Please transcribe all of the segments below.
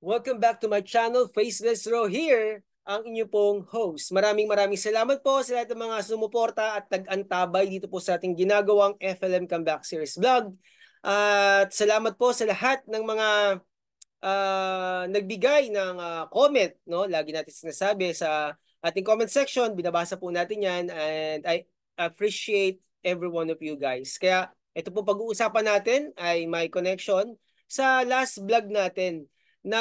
Welcome back to my channel, Faceless Row here, ang inyo pong host. Maraming maraming salamat po sa lahat ng mga sumuporta at nag-antabay dito po sa ating ginagawang FLM Comeback Series Vlog. at salamat po sa lahat ng mga uh, nagbigay ng uh, comment. No? Lagi natin sinasabi sa ating comment section, binabasa po natin yan and I appreciate every one of you guys. Kaya ito po pag-uusapan natin ay my connection sa last vlog natin na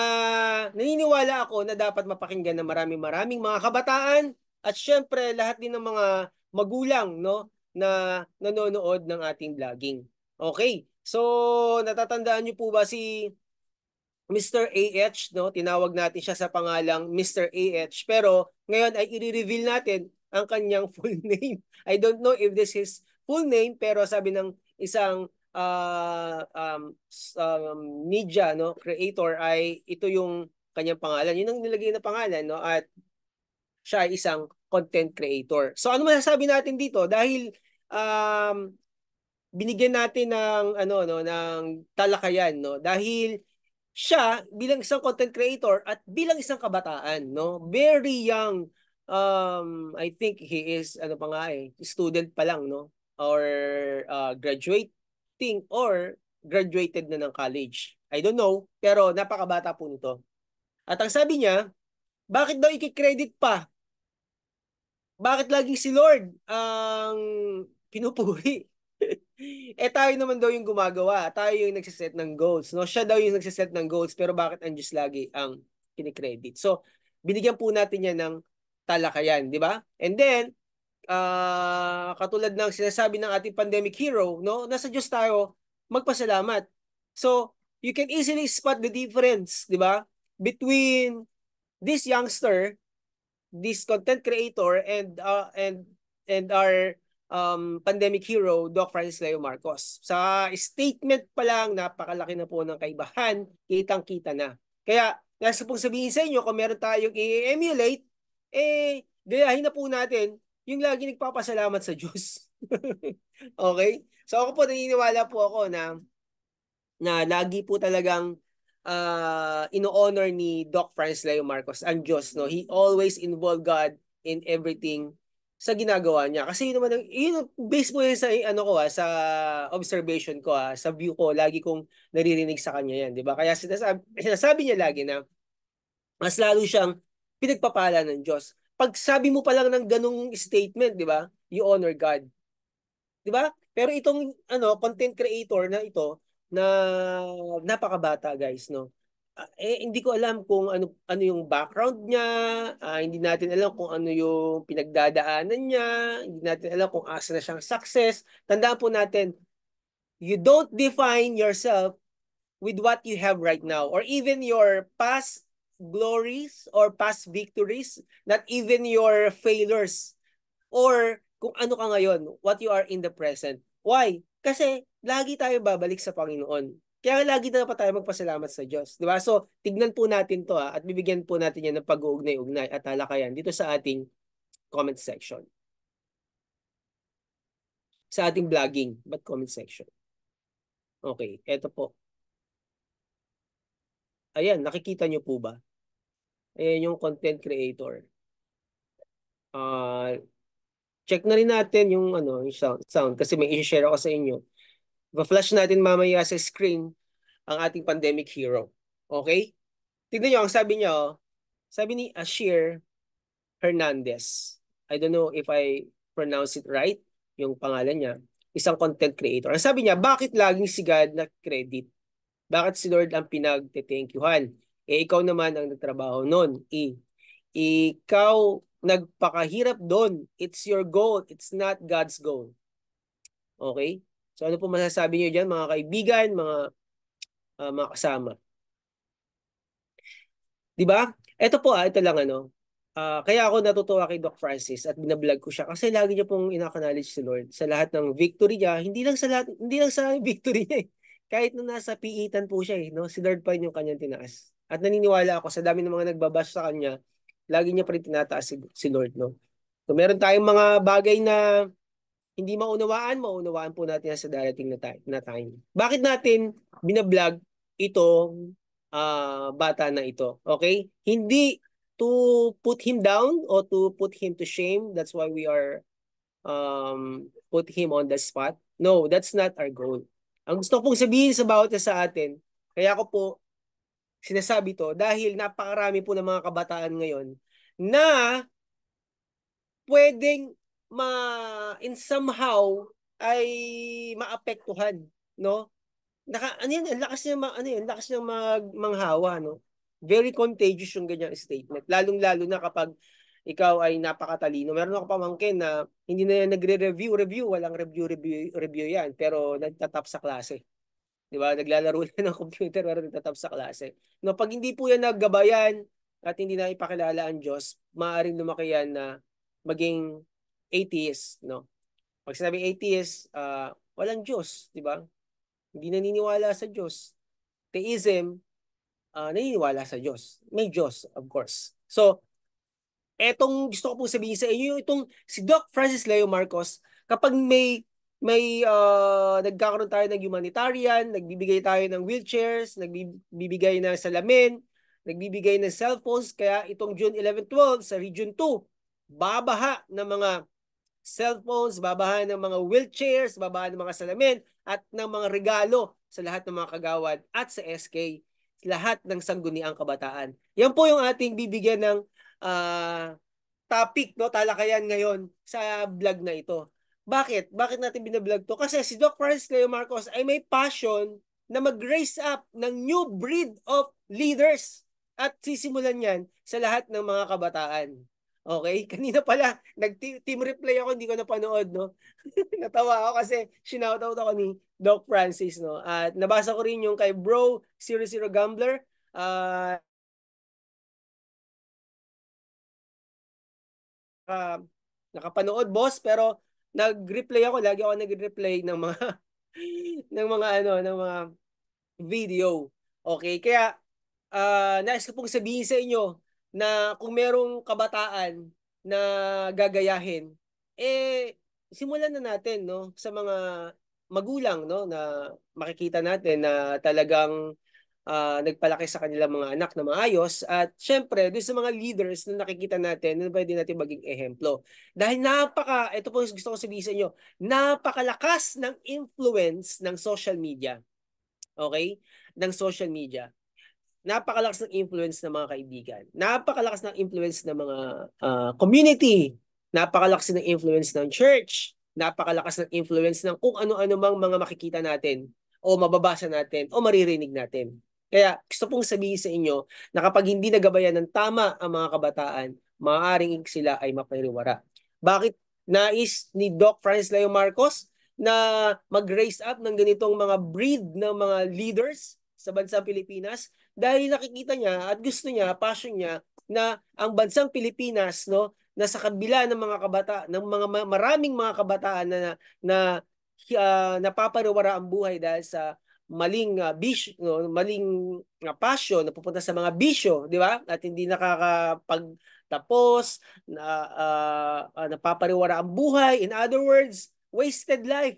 naniniwala ako na dapat mapakinggan ng maraming maraming mga kabataan at syempre lahat din ng mga magulang no na nanonood ng ating vlogging. Okay. So natatandaan niyo po ba si Mr. AH no? Tinawag natin siya sa pangalang Mr. AH pero ngayon ay i-reveal natin ang kanyang full name. I don't know if this is full name pero sabi ng isang uh, um, um, media no creator ay ito yung kanyang pangalan. Yun ang nilagay na pangalan no at siya ay isang content creator. So ano masasabi natin dito dahil um, binigyan natin ng ano no ng talakayan no dahil siya bilang isang content creator at bilang isang kabataan no very young um I think he is ano pa nga eh student pa lang no or uh, graduate think or graduated na ng college. I don't know, pero napakabata po nito. At ang sabi niya, bakit daw ikikredit pa? Bakit laging si Lord ang pinupuri? eh tayo naman daw yung gumagawa. Tayo yung nagsiset ng goals. No? Siya daw yung nagsiset ng goals pero bakit ang Diyos lagi ang kinikredit? So, binigyan po natin niya ng talakayan, di ba? And then, uh, katulad ng sinasabi ng ating pandemic hero, no? Nasa Diyos tayo, magpasalamat. So, you can easily spot the difference, di ba? Between this youngster, this content creator and uh, and and our um, pandemic hero, Doc Francis Leo Marcos. Sa statement pa lang, napakalaki na po ng kaibahan, kitang-kita na. Kaya, nasa pong sabihin sa inyo, kung meron tayong i-emulate, eh, gayahin na po natin yung lagi nagpapasalamat sa Diyos. okay? So ako po naniniwala po ako na na lagi po talagang uh, ino-honor ni Doc Franz Leo Marcos ang Diyos. No? He always involved God in everything sa ginagawa niya. Kasi yun naman, yun, based po yun sa, ano ko, ha, ah, sa observation ko, ha, ah, sa view ko, lagi kong naririnig sa kanya yan. Di ba? Kaya sinasabi, sinasabi niya lagi na mas lalo siyang pinagpapala ng Diyos pag sabi mo pa lang ng ganung statement, di ba? You honor God. Di ba? Pero itong ano, content creator na ito na napakabata, guys, no. Ah, eh, hindi ko alam kung ano ano yung background niya, uh, hindi natin alam kung ano yung pinagdadaanan niya, hindi natin alam kung asa na siyang success. Tandaan po natin, you don't define yourself with what you have right now or even your past glories or past victories, not even your failures or kung ano ka ngayon, what you are in the present. Why? Kasi lagi tayo babalik sa Panginoon. Kaya lagi na pa tayo magpasalamat sa Diyos. Di ba? So, tignan po natin to ha, at bibigyan po natin yan ng pag-uugnay-ugnay at talakayan dito sa ating comment section. Sa ating vlogging, but comment section. Okay, eto po. Ayan, nakikita nyo po ba? eh, yung content creator. Uh, check na rin natin yung, ano, yung sound, sound kasi may i-share ako sa inyo. Pa-flash natin mamaya sa screen ang ating pandemic hero. Okay? Tignan nyo, ang sabi niya, oh, sabi ni Ashir Hernandez. I don't know if I pronounce it right, yung pangalan niya. Isang content creator. Ang sabi niya, bakit laging si God na credit? Bakit si Lord ang pinagte-thank youhan? Eh, ikaw naman ang nagtrabaho noon. E, ikaw nagpakahirap doon. It's your goal. It's not God's goal. Okay? So ano po masasabi niyo diyan mga kaibigan, mga uh, mga kasama? 'Di ba? Ito po ah, ito lang ano. Uh, kaya ako natutuwa kay Doc Francis at binablog ko siya kasi lagi niya pong ina-acknowledge si Lord sa lahat ng victory niya, hindi lang sa lahat, hindi lang sa victory niya. Eh. Kahit na nasa piitan e po siya eh, no? Si Lord pa rin yung kanyang tinaas. At naniniwala ako sa dami ng mga nagbabasa sa kanya, lagi niya pa rin tinataas si, si Lord. No? So meron tayong mga bagay na hindi maunawaan, maunawaan po natin sa darating na, ta- na time. Bakit natin binablog itong uh, bata na ito? Okay? Hindi to put him down or to put him to shame. That's why we are um, put him on the spot. No, that's not our goal. Ang gusto kong sabihin sa bawat sa atin, kaya ko po sinasabi to dahil napakarami po ng mga kabataan ngayon na pwedeng ma in somehow ay maapektuhan no naka ano yan ang lakas niya ma, ano yan lakas niya mag manghawa no very contagious yung ganyang statement lalong lalo na kapag ikaw ay napakatalino meron ako pamangkin na hindi na yan nagre-review review walang review review review yan pero nagtatap sa klase 'di ba? Naglalaro lang ng computer pero nagtatap sa klase. No, pag hindi po 'yan naggabayan at hindi na ipakilala ang Diyos, maaaring lumaki yan na maging atheist, no? Pag sinabi atheist, uh, walang Diyos, 'di ba? Hindi naniniwala sa Diyos. Theism, uh, naniniwala sa Diyos. May Diyos, of course. So, etong gusto ko pong sabihin sa inyo, itong si Doc Francis Leo Marcos, kapag may may uh, nagkakaroon tayo ng humanitarian, nagbibigay tayo ng wheelchairs, nagbibigay ng salamin, nagbibigay ng cellphones. Kaya itong June 11-12 sa Region 2, babaha ng mga cellphones, babaha ng mga wheelchairs, babaha ng mga salamin at ng mga regalo sa lahat ng mga kagawad at sa SK, lahat ng sangguniang kabataan. Yan po yung ating bibigyan ng uh, topic, no, talakayan ngayon sa vlog na ito. Bakit? Bakit natin binablog to? Kasi si Doc Francis Leo Marcos ay may passion na mag-raise up ng new breed of leaders at sisimulan yan sa lahat ng mga kabataan. Okay? Kanina pala, nag-team replay ako, hindi ko napanood, no? Natawa ako kasi shoutout ako ni Doc Francis, no? At nabasa ko rin yung kay Bro 00 Gambler. Uh, uh, nakapanood, boss, pero nag-replay ako, lagi ako nag-replay ng mga ng mga ano, ng mga video. Okay, kaya uh, nais ko pong sabihin sa inyo na kung merong kabataan na gagayahin, eh simulan na natin no sa mga magulang no na makikita natin na talagang uh, nagpalaki sa kanilang mga anak na maayos at syempre doon sa mga leaders na nakikita natin na pwede natin maging ehemplo. Dahil napaka, ito po gusto ko sabihin sa inyo, napakalakas ng influence ng social media. Okay? Ng social media. Napakalakas ng influence ng mga kaibigan. Napakalakas ng influence ng mga uh, community. Napakalakas ng influence ng church. Napakalakas ng influence ng kung ano-ano mang mga makikita natin o mababasa natin o maririnig natin. Kaya gusto pong sabihin sa inyo na kapag hindi nagabayan ng tama ang mga kabataan, maaaring sila ay mapariwara. Bakit nais ni Doc Francis Leo Marcos na mag-raise up ng ganitong mga breed ng mga leaders sa bansang Pilipinas dahil nakikita niya at gusto niya, passion niya na ang bansang Pilipinas no nasa kabila ng mga kabata ng mga maraming mga kabataan na na, na uh, napapariwara ang buhay dahil sa maling uh, ah, bisyo, no, maling uh, ah, passion na pupunta sa mga bisyo, di ba? At hindi nakakapagtapos, na uh, uh, napapariwara ang buhay. In other words, wasted life.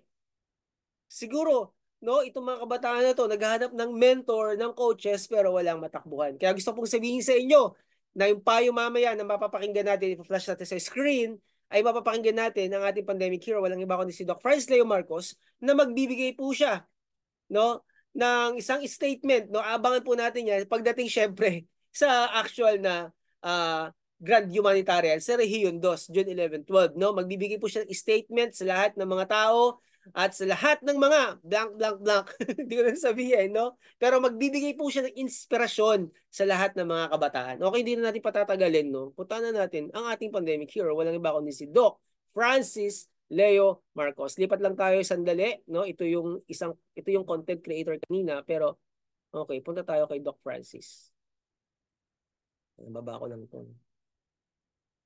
Siguro, no, itong mga kabataan na to naghahanap ng mentor, ng coaches pero walang matakbuhan. Kaya gusto kong sabihin sa inyo na yung payo mamaya na mapapakinggan natin, ipa-flash natin sa screen, ay mapapakinggan natin ang ating pandemic hero, walang iba kundi si Doc Franz Leo Marcos, na magbibigay po siya no? ng isang statement no abangan po natin yan pagdating syempre sa actual na uh, Grand Humanitarian sa Rehiyon 2 June 11 12 no magbibigay po siya ng statement sa lahat ng mga tao at sa lahat ng mga blank blank blank hindi ko na sabihin no pero magbibigay po siya ng inspirasyon sa lahat ng mga kabataan okay hindi na natin patatagalin no punta na natin ang ating pandemic hero walang iba kundi si Doc Francis Leo Marcos. Lipat lang tayo sandali, no? Ito yung isang ito yung content creator kanina pero okay, punta tayo kay Doc Francis. Bababa ko lang 'to.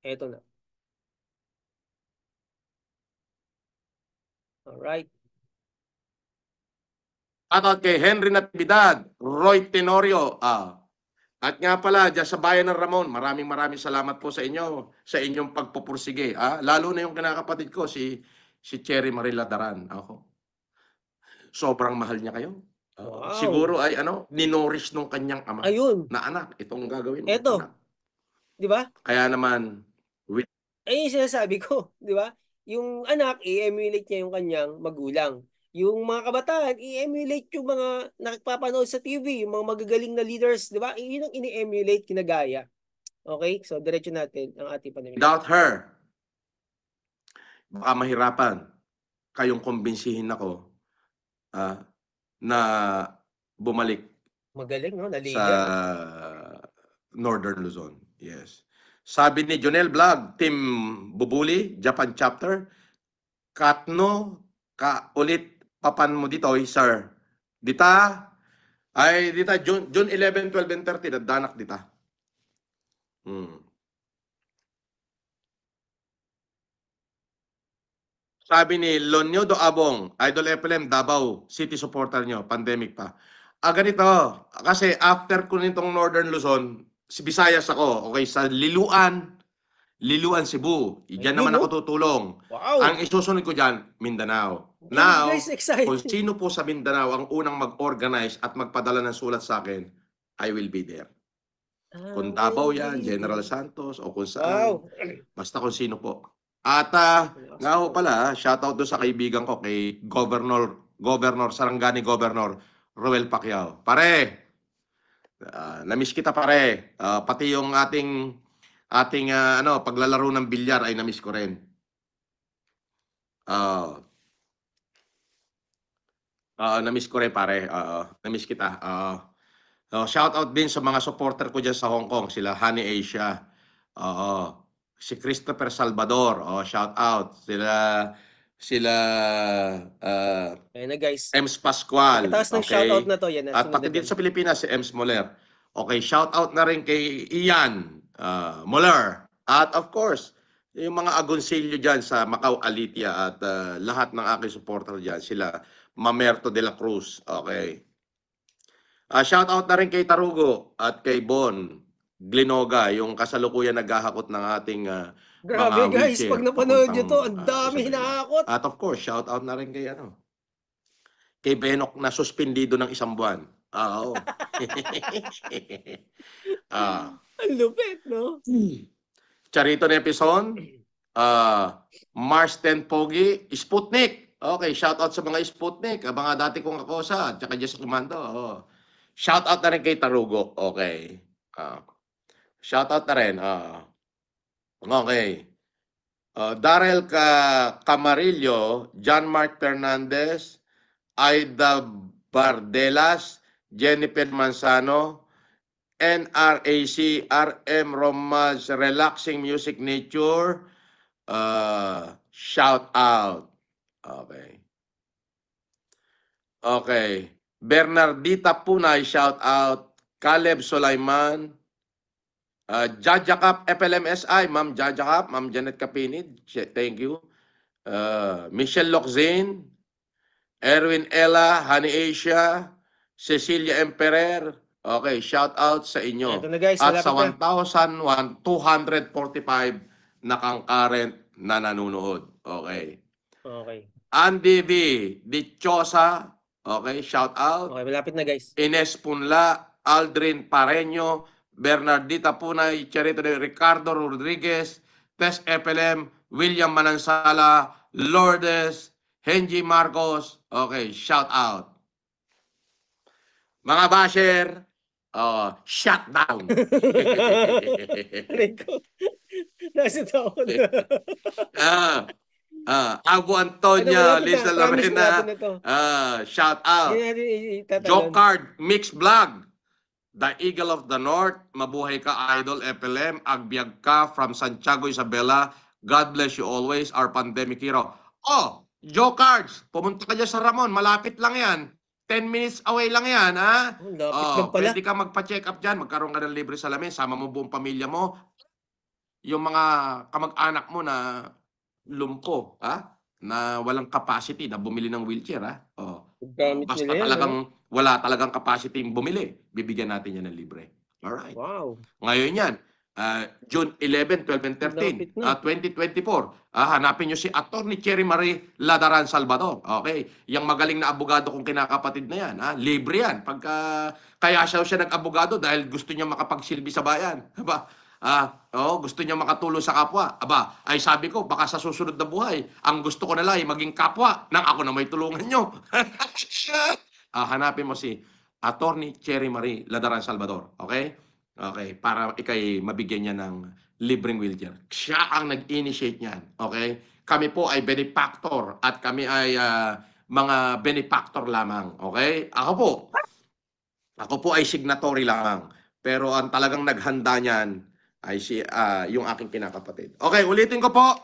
Ito na. All right. Shoutout kay Henry Natividad, Roy Tenorio, ah, at nga pala, dyan sa bayan ng Ramon, maraming maraming salamat po sa inyo, sa inyong pagpupursige. Ah, lalo na yung kinakapatid ko, si, si Cherry Marilla Daran. Ako. Sobrang mahal niya kayo. Uh, Siguro ay ano, ninorish nung kanyang ama Ayun. na anak. Itong gagawin mo. Ito. Di ba? Kaya naman, with... Ayun eh, yung sinasabi ko. Di ba? Yung anak, i-emulate niya yung kanyang magulang yung mga kabataan, i-emulate yung mga nakapapanood sa TV, yung mga magagaling na leaders, di ba? Yun ang ini-emulate, kinagaya. Okay? So, diretso natin ang ating panamit. Without her, baka mahirapan kayong kumbinsihin ako uh, na bumalik Magaling, no? Naliga. sa Northern Luzon. Yes. Sabi ni Jonel Vlog, Team Bubuli, Japan Chapter, Katno, ka ulit papan mo dito, sir. Dita, ay dita June, June 11, 12, and 13, nadanak dita. Hmm. Sabi ni Lonyo Do Abong, Idol FLM, Davao, city supporter nyo, pandemic pa. Ah, ganito, kasi after ko nitong Northern Luzon, si Visayas ako, okay, sa Liluan, Liluan, Cebu. Diyan naman no? ako tutulong. Wow. Ang isusunod ko diyan, Mindanao. Now, kung sino po sa Mindanao ang unang mag-organize at magpadala ng sulat sa akin, I will be there. Ah, kung Davao yan, General Santos, o kung saan. Wow. Basta kung sino po. At uh, nga ho pala, ah, shoutout doon sa kaibigan ko kay Governor, Governor, Sarangani Governor, Ruel Pacquiao. Pare, uh, namiss kita pare. Uh, pati yung ating ating uh, ano, paglalaro ng bilyar ay na-miss ko rin. Uh, uh, na-miss ko rin pare. Uh, na-miss kita. Uh, uh, oh, shout out din sa mga supporter ko diyan sa Hong Kong. Sila Honey Asia. Oo. Oh. si Christopher Salvador. Oh, shout out. Sila sila uh, Ayan na guys. Ems Pascual. Taas ng okay. shoutout na to. Yan At pati din sa Pilipinas, si Ems Moler. Okay, shout out na rin kay Ian uh, ah, Molar. At of course, yung mga agonsilyo dyan sa Macau Alitia at uh, lahat ng aking supporter dyan, sila Mamerto de la Cruz. Okay. Uh, ah, shout out na rin kay Tarugo at kay Bon Glinoga, yung kasalukuyan naghahakot ng ating uh, Grabe mga guys, wheelchair. pag napanood nyo to, ang dami uh, hinahakot. At of course, shout out na rin kay ano, kay Benok na suspindido ng isang buwan. Oo. ah. Ang lupit, no? Charito episode. uh, Mars 10 Pogi, Sputnik. Okay, shout out sa mga Sputnik, mga dati kong kakosa, saka Jess Comando. Oh. Shout out na rin kay Tarugo. Okay. Uh, ah. shout out na rin. Uh, okay. Uh, Darrell Ka Camarillo, John Mark Fernandez, Aida Bardelas, Jennifer Manzano, NRAC, RM Roma's Relaxing Music Nature, uh, shout out. Okay. Okay. Bernardita Punay, shout out. Caleb Sulaiman. Uh, Jajakap FLMSI, Ma'am Jajakap, Ma'am Janet Kapinid, thank you. Uh, Michelle Loczin, Erwin Ella, Honey Asia, Cecilia Emperer, okay, shout out sa inyo. na guys, At sa 1,245 na concurrent na nanonood. Okay. Okay. Andy V, Dichosa, okay, shout out. Okay, malapit na guys. Ines Punla, Aldrin Pareño, Bernardita Punay, Charito de Ricardo Rodriguez, Tess FLM, William Manansala, Lourdes, Henji Marcos, okay, shout out. Mga basher, uh, shut down. Rico, nasa taon na. Ah, Ah, uh, Abu Antonio, ano, Lisa Lorena, ah, uh, shout out. Joe Card, mixed Vlog, The Eagle of the North, Mabuhay Ka Idol, FLM, Agbiag Ka from Santiago, Isabela, God bless you always, our pandemic hero. Oh, Joe Cards, pumunta ka dyan sa Ramon, malapit lang yan. 10 minutes away lang yan, ha? Ang hmm, lapit oh, lang pala. Pwede ka magpa-check up dyan, magkaroon ka ng libre salamin, sama mo buong pamilya mo, yung mga kamag-anak mo na lumko, ha? Na walang capacity na bumili ng wheelchair, ha? Oh. Gamit Basta nila yan, talagang wala talagang capacity yung bumili, bibigyan natin yan ng libre. Alright. Wow. Ngayon yan, uh, June 11, 12, and 13, uh, 2024. Uh, hanapin nyo si Attorney Cherry Marie Ladaran Salvador. Okay? Yung magaling na abogado kong kinakapatid na yan. Ha? Libre yan. Pagka, kaya siya siya nag-abogado dahil gusto niya makapagsilbi sa bayan. Diba? Ah, oh, gusto niya makatulong sa kapwa. Aba, ay sabi ko, baka sa susunod na buhay, ang gusto ko na lang ay maging kapwa nang ako na may tulungan niyo. ah, hanapin mo si Attorney Cherry Marie Ladaran Salvador. Okay? Okay, para ikay mabigyan niya ng libreng wheelchair. Siya ang nag-initiate niyan. Okay? Kami po ay benefactor at kami ay uh, mga benefactor lamang. Okay? Ako po. Ako po ay signatory lamang. Pero ang talagang naghanda niyan ay si uh, yung aking pinakapatid. Okay, ulitin ko po.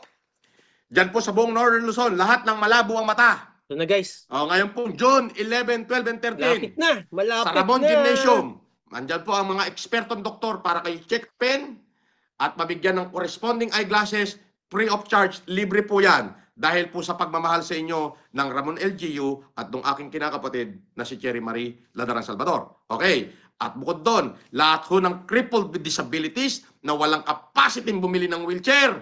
Diyan po sa buong Northern Luzon, lahat ng malabo ang mata. Ito na guys. O, ngayon po, June 11, 12, and 13. Malapit na. Malapit Sa Ramon na. Gymnasium. Nandyan po ang mga ekspertong doktor para kayo check pen at mabigyan ng corresponding eyeglasses free of charge. Libre po yan dahil po sa pagmamahal sa inyo ng Ramon LGU at ng aking kinakapatid na si Cherry Marie Ladarang Salvador. Okay, at bukod doon, lahat ho ng crippled with disabilities na walang capacity bumili ng wheelchair,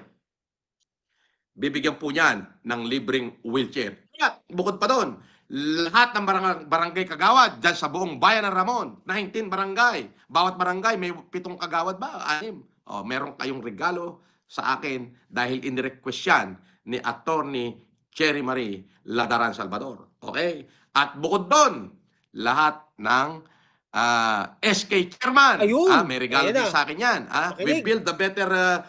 bibigyan po niyan ng libreng wheelchair. At bukod pa doon, lahat ng barangay, barangay kagawad dyan sa buong bayan ng Ramon. 19 barangay. Bawat barangay may pitong kagawad ba? Anim. O, meron kayong regalo sa akin dahil in-request yan ni Attorney Cherry Marie Ladaran Salvador. Okay? At bukod doon, lahat ng uh, ah, SK Chairman. Ayun. Ah, may regalo din sa akin yan. Ah, Makinig. we build the better uh,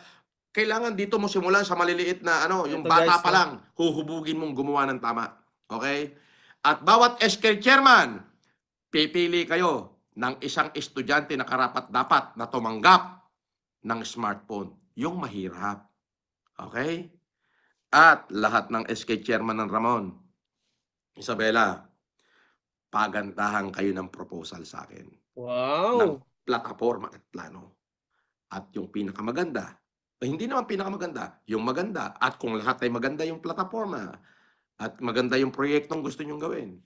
kailangan dito mo simulan sa maliliit na ano, yung Ito, bata guys, pa ah. lang, huhubugin mong gumawa ng tama. Okay? At bawat SK chairman, pipili kayo ng isang estudyante na karapat-dapat na tumanggap ng smartphone, yung mahirap. Okay? At lahat ng SK chairman ng Ramon, Isabela, pagandahan kayo ng proposal sa akin. Wow! Ng plataforma at plano. At yung pinakamaganda, eh, hindi naman pinakamaganda, yung maganda. At kung lahat ay maganda yung plataforma, at maganda yung proyektong gusto nyong gawin,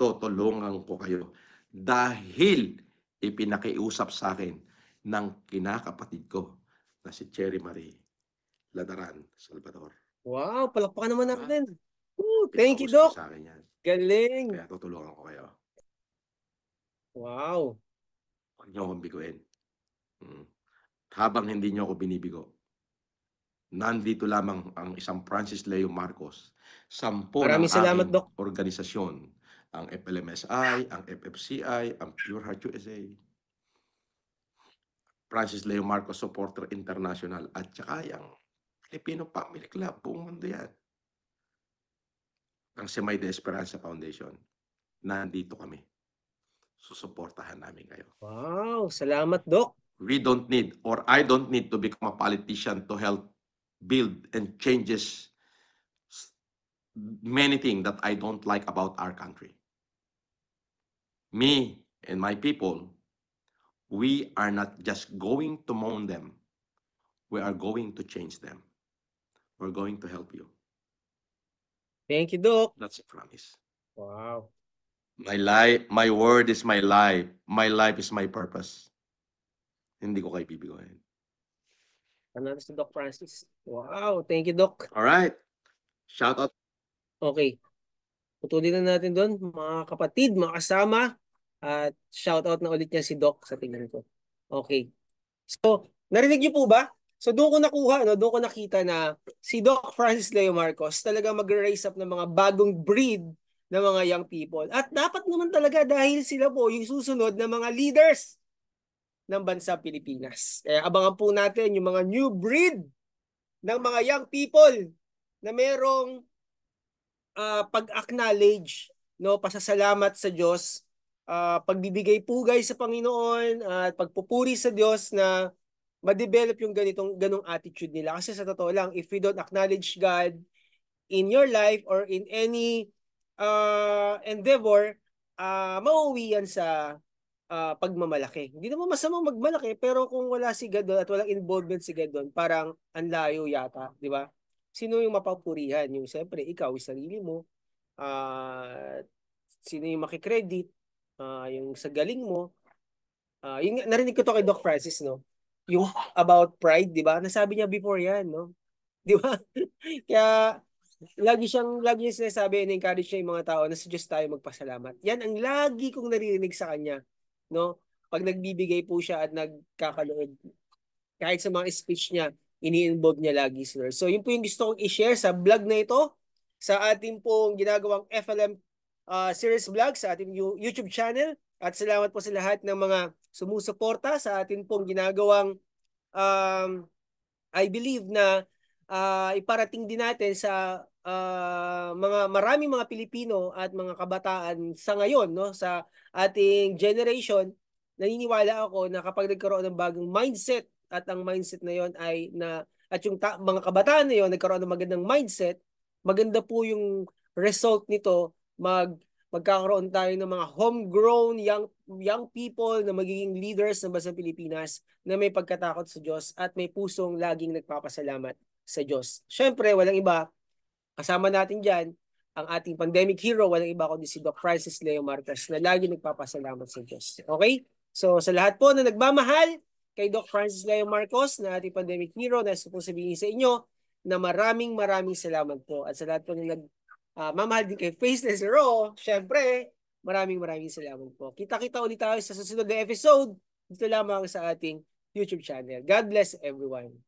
tutulungan ko kayo. Dahil ipinakiusap sa akin ng kinakapatid ko na si Cherry Marie Ladaran Salvador. Wow, palakpakan naman natin. Diba? din. Woo, thank you, Doc. Sa akin yan. Galing. Kaya tutulungan ko kayo. Wow. Huwag niyo akong biguin. Hmm. Habang hindi niyo ako binibigo, Nandito lamang ang isang Francis Leo Marcos. Sampo Maraming salamat, Dok. organisasyon. Ang FLMSI, ang FFCI, ang Pure Heart USA, Francis Leo Marcos Supporter International at saka yung Filipino Family Club, buong mundo yan. Ang Semay de Esperanza Foundation. Nandito kami. Susuportahan namin kayo. Wow, salamat, Doc. We don't need or I don't need to become a politician to help build and changes many things that I don't like about our country. Me and my people, we are not just going to mourn them. We are going to change them. We're going to help you. Thank you, Doc. That's a promise. Wow. My life, my word is my life. My life is my purpose. Hindi ko kay bibigoyin. Salamat sa Doc Francis. Wow, thank you Doc. All right. Shout out. Okay. Putulin na natin doon mga kapatid, mga kasama. At shout out na ulit niya si Doc sa tingin ko. Okay. So, narinig niyo po ba? So doon ko nakuha, no? doon ko nakita na si Doc Francis Leo Marcos talaga mag-raise up ng mga bagong breed ng mga young people. At dapat naman talaga dahil sila po yung susunod na mga leaders ng bansa Pilipinas. Kaya abangan po natin yung mga new breed ng mga young people na merong uh, pag-acknowledge, no, pasasalamat sa Diyos, uh, pagbibigay pugay sa Panginoon at uh, pagpupuri sa Diyos na ma-develop yung ganitong ganong attitude nila kasi sa totoo lang if we don't acknowledge God in your life or in any uh, endeavor uh, mauwi yan sa uh, pagmamalaki. Hindi naman masamang magmalaki, pero kung wala si God doon at walang involvement si God doon, parang ang layo yata, di ba? Sino yung mapapurihan? Yung siyempre, ikaw, yung sarili mo. Uh, sino yung makikredit? Uh, yung sa galing mo. Uh, ah, yung, narinig ko to kay Doc Francis, no? Yung about pride, di ba? Nasabi niya before yan, no? Di ba? Kaya, lagi siyang lagi niya sinasabi na encourage niya yung mga tao na suggest tayo magpasalamat. Yan ang lagi kong naririnig sa kanya no? Pag nagbibigay po siya at nagkakaloob, kahit sa mga speech niya, ini-involve niya lagi si Lord. So yun po yung gusto kong i-share sa vlog na ito, sa ating pong ginagawang FLM uh, ah, series vlog sa ating YouTube channel. At salamat po sa lahat ng mga sumusuporta sa atin pong ginagawang um, I believe na uh, iparating din natin sa uh, mga maraming mga Pilipino at mga kabataan sa ngayon no sa ating generation naniniwala ako na kapag nagkaroon ng bagong mindset at ang mindset na yon ay na at yung ta- mga kabataan na yon nagkaroon ng magandang mindset maganda po yung result nito mag magkakaroon tayo ng mga homegrown young young people na magiging leaders ng Bansang Pilipinas na may pagkatakot sa Diyos at may pusong laging nagpapasalamat sa Diyos. Siyempre, walang iba Kasama natin dyan, ang ating pandemic hero, walang iba kundi si Doc Francis Leo Marcos na lagi nagpapasalamat sa Diyos. Okay? So sa lahat po na nagmamahal kay Doc Francis Leo Marcos na ating pandemic hero, na po sabihin sa inyo na maraming maraming salamat po. At sa lahat po na nagmamahal ah, uh, din kay Faceless Hero, syempre, maraming maraming salamat po. Kita-kita ulit tayo sa susunod na episode dito lamang sa ating YouTube channel. God bless everyone.